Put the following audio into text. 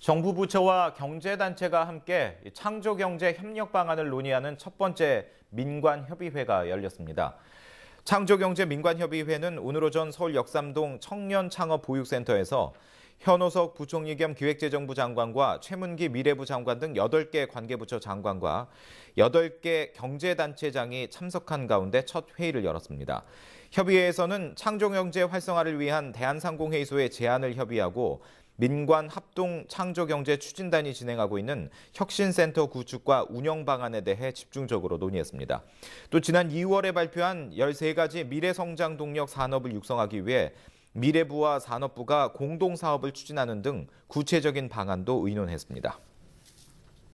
정부 부처와 경제단체가 함께 창조경제 협력 방안을 논의하는 첫 번째 민관협의회가 열렸습니다. 창조경제 민관협의회는 오늘 오전 서울 역삼동 청년창업보육센터에서 현호석 부총리 겸 기획재정부 장관과 최문기 미래부 장관 등 8개 관계부처 장관과 8개 경제단체장이 참석한 가운데 첫 회의를 열었습니다. 협의회에서는 창조경제 활성화를 위한 대한상공회의소의 제안을 협의하고 민관 합동 창조경제 추진단이 진행하고 있는 혁신센터 구축과 운영 방안에 대해 집중적으로 논의했습니다. 또 지난 2월에 발표한 13가지 미래성장 동력 산업을 육성하기 위해 미래부와 산업부가 공동 사업을 추진하는 등 구체적인 방안도 의논했습니다.